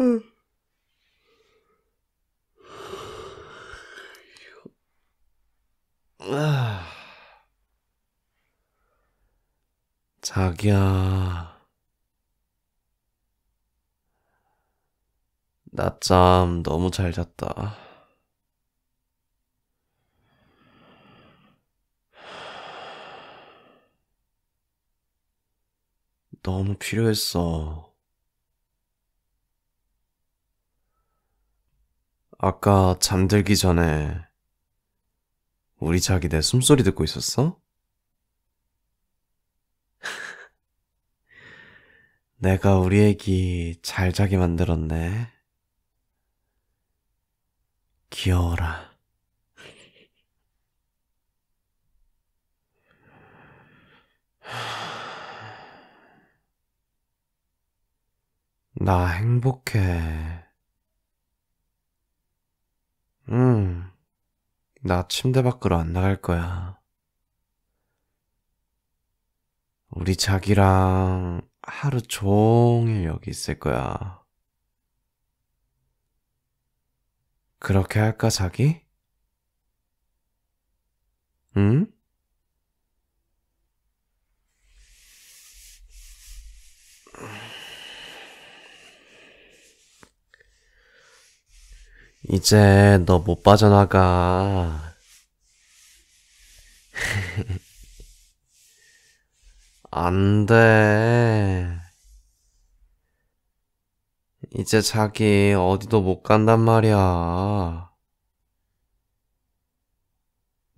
음. 아. 자기야. 낮잠 너무 잘 잤다. 너무 필요했어. 아까 잠들기 전에 우리 자기 내 숨소리 듣고 있었어? 내가 우리 애기 잘 자게 만들었네. 귀여워라. 나 행복해. 나 침대 밖으로 안 나갈 거야. 우리 자기랑 하루 종일 여기 있을 거야. 그렇게 할까, 자기? 응? 이제 너 못 빠져나가. 안 돼. 이제 자기 어디도 못 간단 말이야.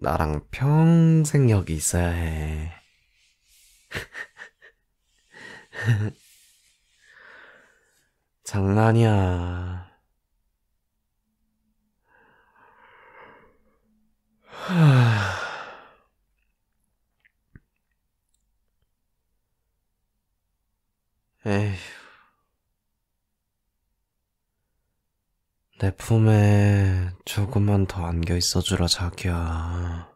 나랑 평생 여기 있어야 해. 장난이야. 내 품에 조금만 더 안겨 있어 주라, 자기야.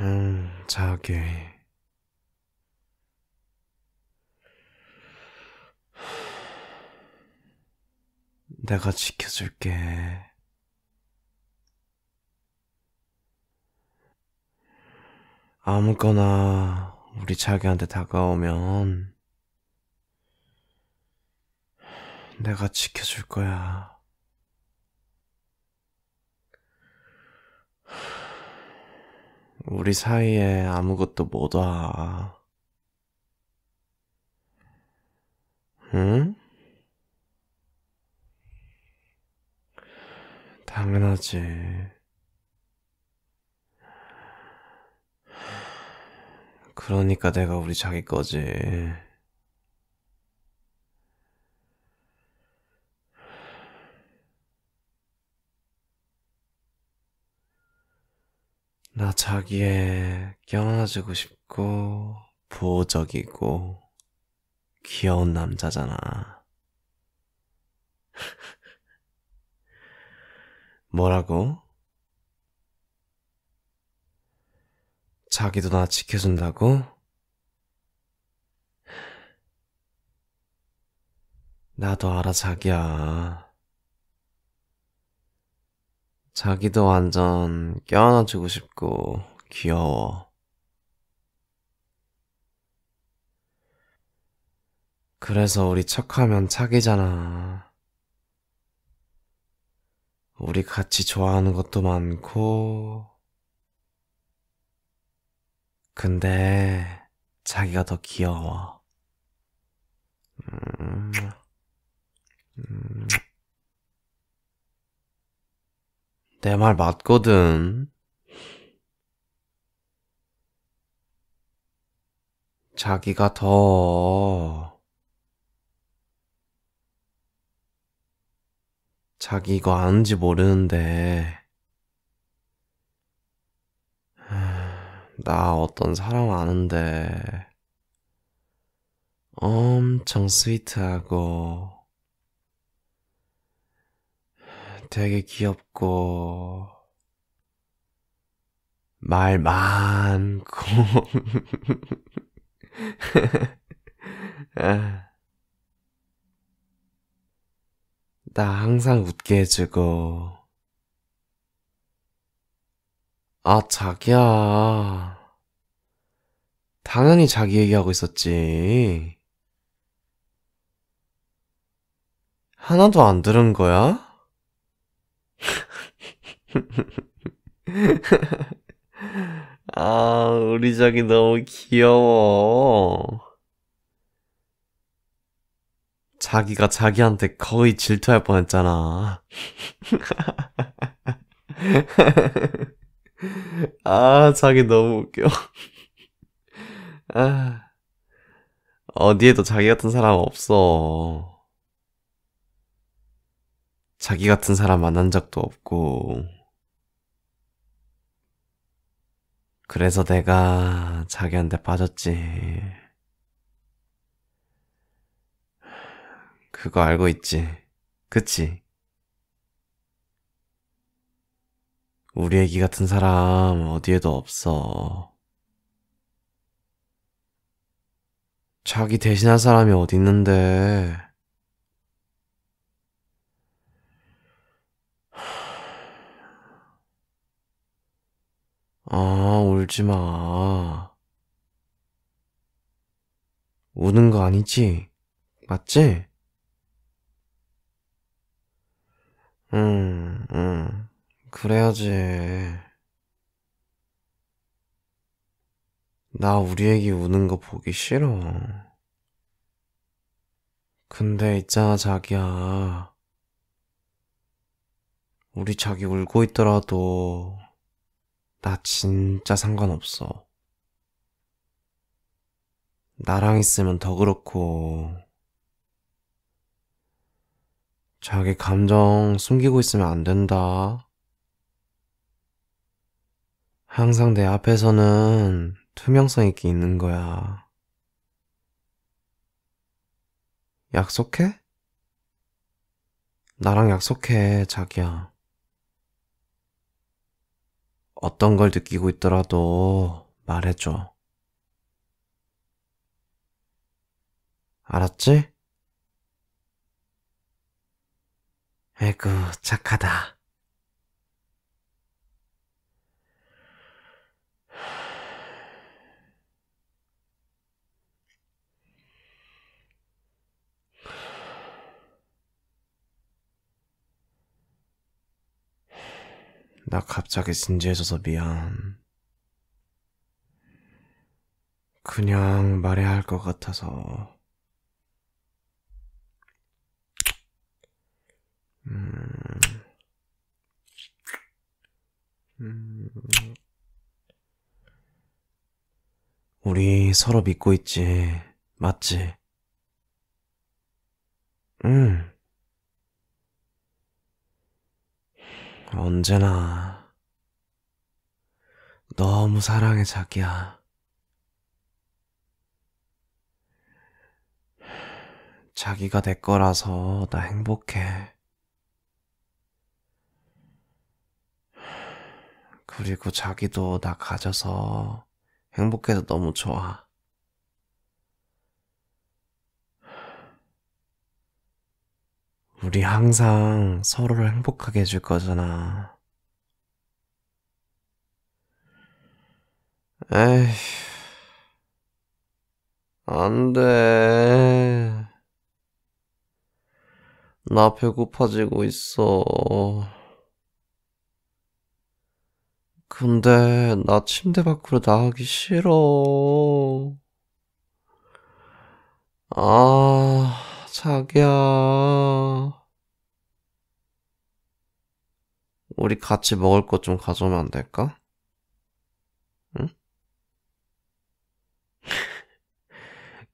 응, 음, 자기. 내가 지켜줄게. 아무거나 우리 자기한테 다가오면 내가 지켜줄 거야. 우리 사이에 아무것도 못 와. 응? 당연하지. 그러니까 내가 우리 자기 거지. 나 자기에 껴안아주고 싶고, 보호적이고, 귀여운 남자잖아. 뭐라고? 자기도 나 지켜준다고? 나도 알아, 자기야. 자기도 완전 껴안아주고 싶고, 귀여워. 그래서 우리 척하면 착이잖아. 우리 같이 좋아하는 것도 많고, 근데 자기가 더 귀여워. 음. 음. 내말 맞거든. 자기가 더 자기 가 아는지 모르는데 나 어떤 사람 아는데 엄청 스위트하고 되게 귀엽고 말 많고 나 항상 웃게 해주고 아, 자기야. 당연히 자기 얘기하고 있었지. 하나도 안 들은 거야? 아, 우리 자기 너무 귀여워. 자기가 자기한테 거의 질투할 뻔했잖아. 아, 자기 너무 웃겨. 아, 어디에도 자기 같은 사람 없어. 자기 같은 사람 만난 적도 없고. 그래서 내가 자기한테 빠졌지. 그거 알고 있지. 그치? 우리 애기 같은 사람 어디에도 없어. 자기 대신할 사람이 어디 있는데. 아, 울지 마. 우는 거 아니지? 맞지? 응, 음, 응. 음. 그래야지. 나 우리 애기 우는 거 보기 싫어. 근데 있잖아, 자기야. 우리 자기 울고 있더라도 나 진짜 상관없어. 나랑 있으면 더 그렇고. 자기 감정 숨기고 있으면 안 된다. 항상 내 앞에서는 투명성 있게 있는 거야. 약속해? 나랑 약속해, 자기야. 어떤 걸 느끼고 있더라도 말해줘. 알았지? 에구, 착하다. 나 갑자기 진지해져서 미안. 그냥 말해야 할 것 같아서. 음. 음. 우리 서로 믿고 있지, 맞지? 응. 음. 언제나 너무 사랑해, 자기야. 자기가 내 거라서 나 행복해. 그리고 자기도 나 가져서 행복해서 너무 좋아. 우리 항상 서로를 행복하게 해줄 거잖아. 에휴, 안 돼. 나 배고파지고 있어. 근데 나 침대 밖으로 나가기 싫어. 아. 자기야. 우리 같이 먹을 것 좀 가져오면 안 될까? 응?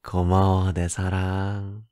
고마워, 내 사랑.